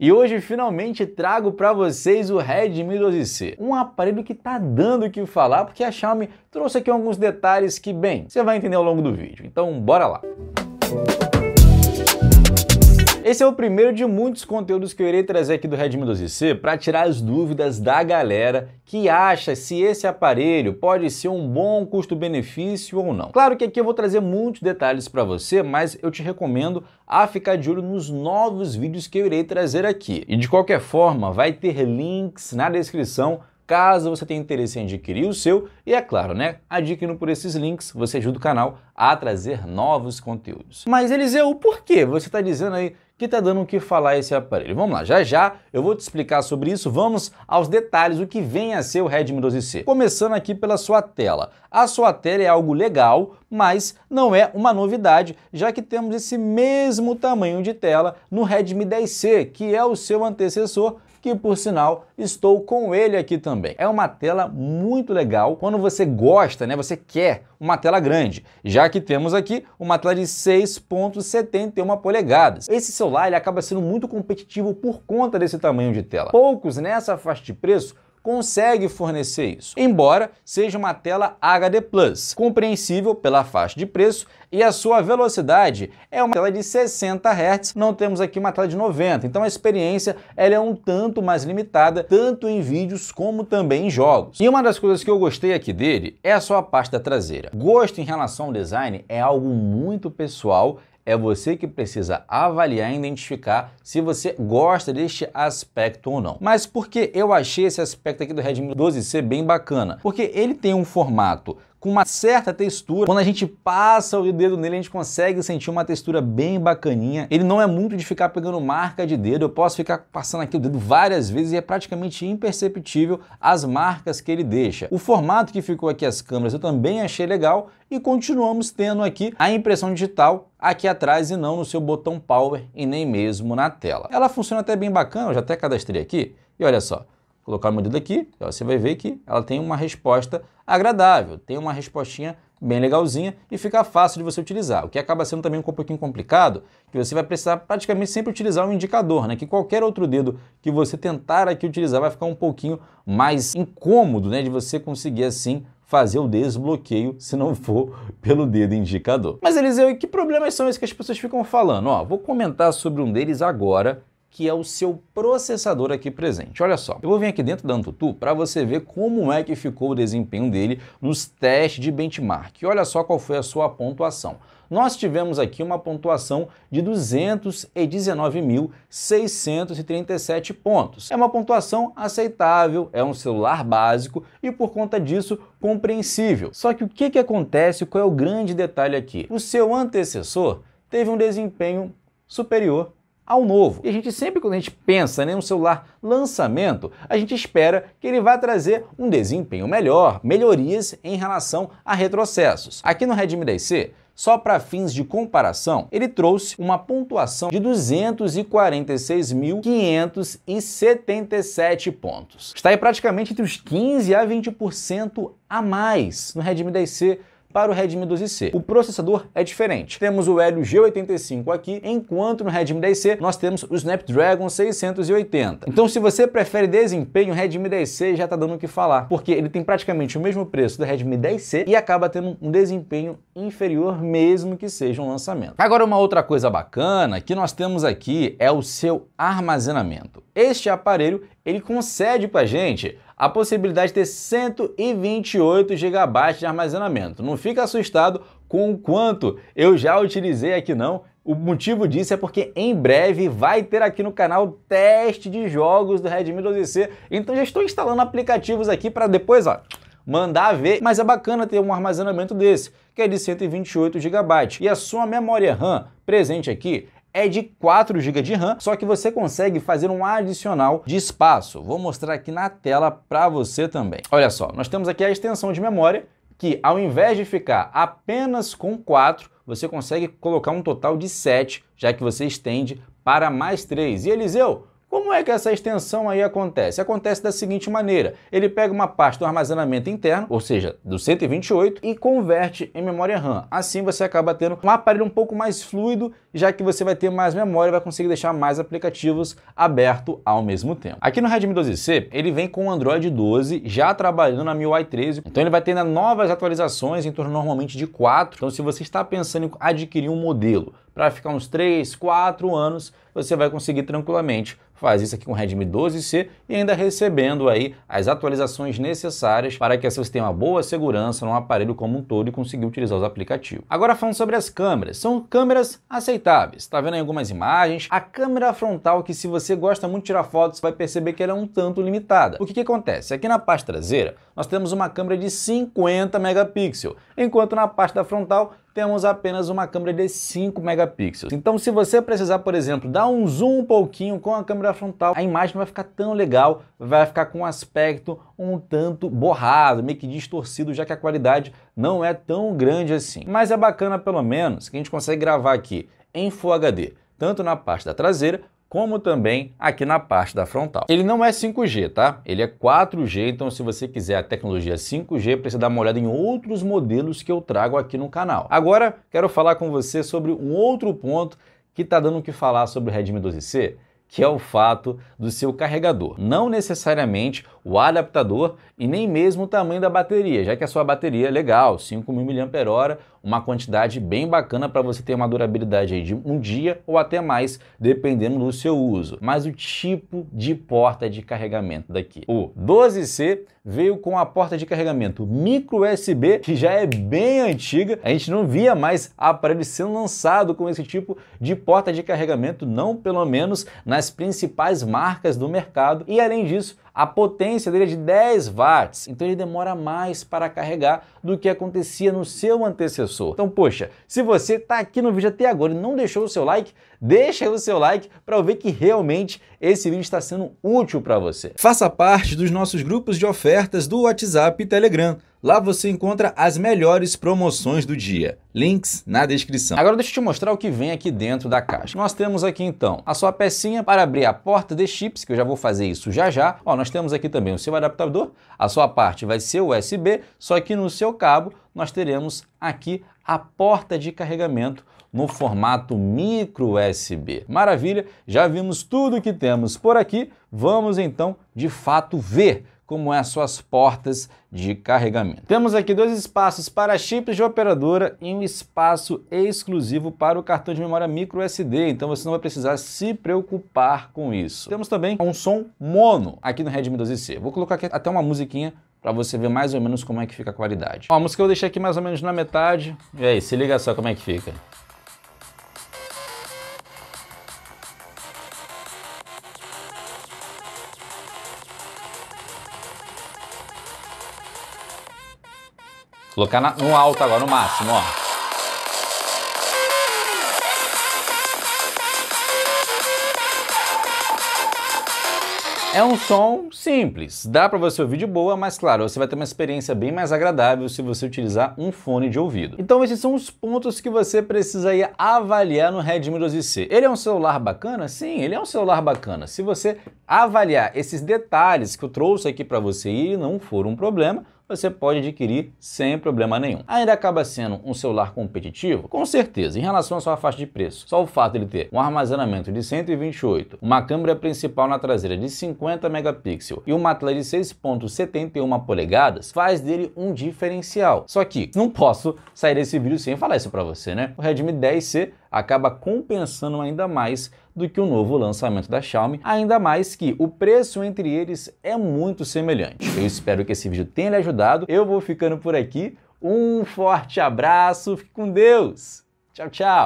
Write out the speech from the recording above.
E hoje finalmente trago para vocês o Redmi 12C, um aparelho que está dando o que falar porque a Xiaomi trouxe aqui alguns detalhes que, bem, você vai entender ao longo do vídeo. Então, bora lá. Música esse é o primeiro de muitos conteúdos que eu irei trazer aqui do Redmi 12C para tirar as dúvidas da galera que acha se esse aparelho pode ser um bom custo-benefício ou não. Claro que aqui eu vou trazer muitos detalhes para você, mas eu te recomendo a ficar de olho nos novos vídeos que eu irei trazer aqui. E de qualquer forma, vai ter links na descrição caso você tenha interesse em adquirir o seu. E é claro, né? Adquirindo por esses links, você ajuda o canal a trazer novos conteúdos. Mas Eliseu, por que você está dizendo aí que está dando o que falar esse aparelho. Vamos lá, já já eu vou te explicar sobre isso, vamos aos detalhes, o que vem a ser o Redmi 12C. Começando aqui pela sua tela. A sua tela é algo legal, mas não é uma novidade, já que temos esse mesmo tamanho de tela no Redmi 10C, que é o seu antecessor, que por sinal estou com ele aqui também. É uma tela muito legal quando você gosta, né? Você quer uma tela grande, já que temos aqui uma tela de 6.71 polegadas. Esse celular ele acaba sendo muito competitivo por conta desse tamanho de tela. Poucos nessa né? faixa de preço consegue fornecer isso, embora seja uma tela HD Plus, compreensível pela faixa de preço e a sua velocidade é uma tela de 60 Hz, não temos aqui uma tela de 90, então a experiência ela é um tanto mais limitada, tanto em vídeos como também em jogos. E uma das coisas que eu gostei aqui dele é a sua pasta traseira. Gosto em relação ao design é algo muito pessoal é você que precisa avaliar e identificar se você gosta deste aspecto ou não. Mas por que eu achei esse aspecto aqui do Redmi 12C bem bacana? Porque ele tem um formato com uma certa textura. Quando a gente passa o dedo nele, a gente consegue sentir uma textura bem bacaninha. Ele não é muito de ficar pegando marca de dedo, eu posso ficar passando aqui o dedo várias vezes e é praticamente imperceptível as marcas que ele deixa. O formato que ficou aqui as câmeras eu também achei legal e continuamos tendo aqui a impressão digital aqui atrás e não no seu botão power e nem mesmo na tela. Ela funciona até bem bacana, eu já até cadastrei aqui, e olha só, colocar o meu dedo aqui, ó, você vai ver que ela tem uma resposta agradável, tem uma respostinha bem legalzinha e fica fácil de você utilizar. O que acaba sendo também um pouquinho complicado, que você vai precisar praticamente sempre utilizar um indicador, né? Que qualquer outro dedo que você tentar aqui utilizar vai ficar um pouquinho mais incômodo, né? De você conseguir assim fazer o desbloqueio se não for pelo dedo indicador. Mas Eliseu, e que problemas são esses que as pessoas ficam falando? Ó, vou comentar sobre um deles agora que é o seu processador aqui presente. Olha só, eu vou vir aqui dentro da Antutu para você ver como é que ficou o desempenho dele nos testes de benchmark. olha só qual foi a sua pontuação nós tivemos aqui uma pontuação de 219.637 pontos. É uma pontuação aceitável, é um celular básico e por conta disso compreensível. Só que o que, que acontece, qual é o grande detalhe aqui? O seu antecessor teve um desempenho superior ao novo. E a gente sempre, quando a gente pensa né, em um celular lançamento, a gente espera que ele vá trazer um desempenho melhor, melhorias em relação a retrocessos. Aqui no Redmi 10C, só para fins de comparação, ele trouxe uma pontuação de 246.577 pontos. Está aí praticamente entre os 15 a 20% a mais no Redmi 10C para o Redmi 12C. O processador é diferente. Temos o Helio G85 aqui, enquanto no Redmi 10C nós temos o Snapdragon 680. Então se você prefere desempenho, o Redmi 10C já está dando o que falar, porque ele tem praticamente o mesmo preço do Redmi 10C e acaba tendo um desempenho inferior mesmo que seja um lançamento. Agora uma outra coisa bacana que nós temos aqui é o seu armazenamento este aparelho ele concede para gente a possibilidade de ter 128 GB de armazenamento. Não fica assustado com o quanto eu já utilizei aqui não. O motivo disso é porque em breve vai ter aqui no canal teste de jogos do Redmi 12C. Então já estou instalando aplicativos aqui para depois, ó, mandar ver. Mas é bacana ter um armazenamento desse, que é de 128 GB. E a sua memória RAM presente aqui é de 4 GB de RAM, só que você consegue fazer um adicional de espaço. Vou mostrar aqui na tela para você também. Olha só, nós temos aqui a extensão de memória, que ao invés de ficar apenas com 4, você consegue colocar um total de 7, já que você estende para mais 3. E Eliseu, como é que essa extensão aí acontece? Acontece da seguinte maneira: ele pega uma parte do armazenamento interno, ou seja, do 128, e converte em memória RAM. Assim você acaba tendo um aparelho um pouco mais fluido, já que você vai ter mais memória e vai conseguir deixar mais aplicativos aberto ao mesmo tempo. Aqui no Redmi 12C, ele vem com o Android 12 já trabalhando na MIUI 13, então ele vai tendo novas atualizações em torno normalmente de 4. Então se você está pensando em adquirir um modelo para ficar uns 3, 4 anos, você vai conseguir tranquilamente. fazer isso aqui com o Redmi 12C e ainda recebendo aí as atualizações necessárias para que você tenha uma boa segurança no aparelho como um todo e conseguir utilizar os aplicativos. Agora falando sobre as câmeras, são câmeras aceitáveis. Está vendo aí algumas imagens? A câmera frontal, que se você gosta muito de tirar fotos, vai perceber que ela é um tanto limitada. O que, que acontece? Aqui na parte traseira, nós temos uma câmera de 50 megapixels, enquanto na parte da frontal temos apenas uma câmera de 5 megapixels. Então se você precisar, por exemplo, dar um zoom um pouquinho com a câmera frontal, a imagem não vai ficar tão legal, vai ficar com um aspecto um tanto borrado, meio que distorcido, já que a qualidade não é tão grande assim. Mas é bacana pelo menos que a gente consegue gravar aqui em Full HD, tanto na parte da traseira como também aqui na parte da frontal. Ele não é 5G, tá? Ele é 4G, então se você quiser a tecnologia 5G, precisa dar uma olhada em outros modelos que eu trago aqui no canal. Agora, quero falar com você sobre um outro ponto que está dando o que falar sobre o Redmi 12C, que é o fato do seu carregador. Não necessariamente o adaptador e nem mesmo o tamanho da bateria, já que a sua bateria é legal, 5.000 mAh, uma quantidade bem bacana para você ter uma durabilidade de um dia ou até mais, dependendo do seu uso. Mas o tipo de porta de carregamento daqui. O 12C veio com a porta de carregamento micro USB, que já é bem antiga. A gente não via mais aparelho sendo lançado com esse tipo de porta de carregamento, não pelo menos nas principais marcas do mercado. E além disso, a potência dele é de 10 watts, então ele demora mais para carregar do que acontecia no seu antecessor. Então, poxa, se você está aqui no vídeo até agora e não deixou o seu like, deixa o seu like para eu ver que realmente esse vídeo está sendo útil para você. Faça parte dos nossos grupos de ofertas do WhatsApp e Telegram. Lá você encontra as melhores promoções do dia. Links na descrição. Agora deixa eu te mostrar o que vem aqui dentro da caixa. Nós temos aqui então a sua pecinha para abrir a porta de chips, que eu já vou fazer isso já já. Ó, nós temos aqui também o seu adaptador, a sua parte vai ser USB, só que no seu cabo nós teremos aqui a porta de carregamento no formato micro USB. Maravilha, já vimos tudo que temos por aqui, vamos então de fato ver como é as suas portas de carregamento. Temos aqui dois espaços para chips de operadora e um espaço exclusivo para o cartão de memória micro SD, então você não vai precisar se preocupar com isso. Temos também um som mono aqui no Redmi 12C. Vou colocar aqui até uma musiquinha para você ver mais ou menos como é que fica a qualidade. Ó, a música eu deixei aqui mais ou menos na metade. E aí, se liga só como é que fica. Colocar na, no alto agora, no máximo, ó. É um som simples, dá para você ouvir de boa, mas claro, você vai ter uma experiência bem mais agradável se você utilizar um fone de ouvido. Então esses são os pontos que você precisa aí avaliar no Redmi 12C. Ele é um celular bacana? Sim, ele é um celular bacana. Se você avaliar esses detalhes que eu trouxe aqui para você e não for um problema, você pode adquirir sem problema nenhum. Ainda acaba sendo um celular competitivo? Com certeza, em relação à sua faixa de preço. Só o fato de ter um armazenamento de 128, uma câmera principal na traseira de 50 megapixels e uma tela de 6.71 polegadas faz dele um diferencial. Só que não posso sair desse vídeo sem falar isso para você, né? O Redmi 10C acaba compensando ainda mais do que o novo lançamento da Xiaomi, ainda mais que o preço entre eles é muito semelhante. Eu espero que esse vídeo tenha lhe ajudado. Eu vou ficando por aqui. Um forte abraço, fique com Deus. Tchau, tchau.